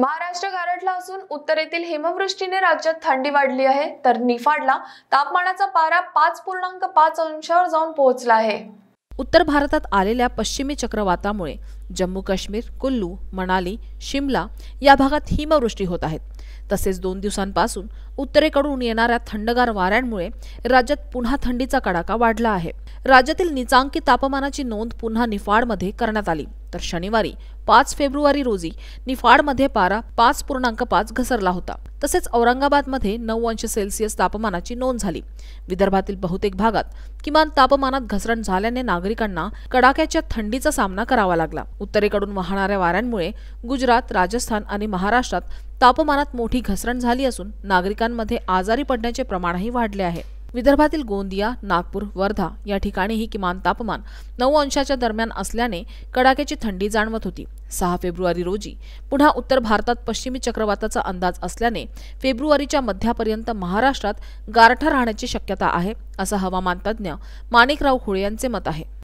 महाराष्ट्र गारठला असून उत्तरेतील हिमवृष्टीने राज्यात थंडी वाढली आहे तर निफाडला तापमानाचा पारा पाच पूर्णांक पाच अंशावर जाऊन पोहोचला आहे उत्तर भारतात आलेल्या पश्चिमी चक्रवातामुळे जम्मू काश्मीर कुल्लू मनाली शिमला या भागात हिमवृष्टी होत आहेत तसेच दोन दिवसांपासून उत्तरेकडून येणाऱ्या थंडगार वाऱ्यांमुळे राज्यात पुन्हा थंडीचा कडाका वाढला आहे राज्यातील निचांकी तापमानाची नोंद पुन्हा निफाडमध्ये करण्यात आली तर शनिवारी पाच फेब्रुवारी रोजी निफाडमध्ये पारा पाच पूर्णांक पाच घसरला होता तसेच औरंगाबादमध्ये नऊ अंश सेल्सिअस तापमानाची नोंद झाली विदर्भातील बहुतेक भागात किमान तापमानात घसरण झाल्याने नागरिकांना कडाक्याच्या थंडीचा सामना करावा लागला उत्तरेकडून वाहणाऱ्या वाऱ्यांमुळे गुजरात राजस्थान आणि महाराष्ट्रात तापमानात मोठी घसरण झाली असून नागरिकांमध्ये आजारी पडण्याचे प्रमाणही वाढले आहे विदर्भातील गोंदिया नागपूर वर्धा या ठिकाणीही किमान तापमान नऊ अंशाच्या दरम्यान असल्याने कडाक्याची थंडी जाणवत होती सहा फेब्रुवारी रोजी पुन्हा उत्तर भारतात पश्चिमी चक्रवाताचा अंदाज असल्याने फेब्रुवारीच्या मध्यापर्यंत महाराष्ट्रात गारठा राहण्याची शक्यता आहे असं हवामान तज्ज्ञ माणिकराव खुळे यांचे मत आहे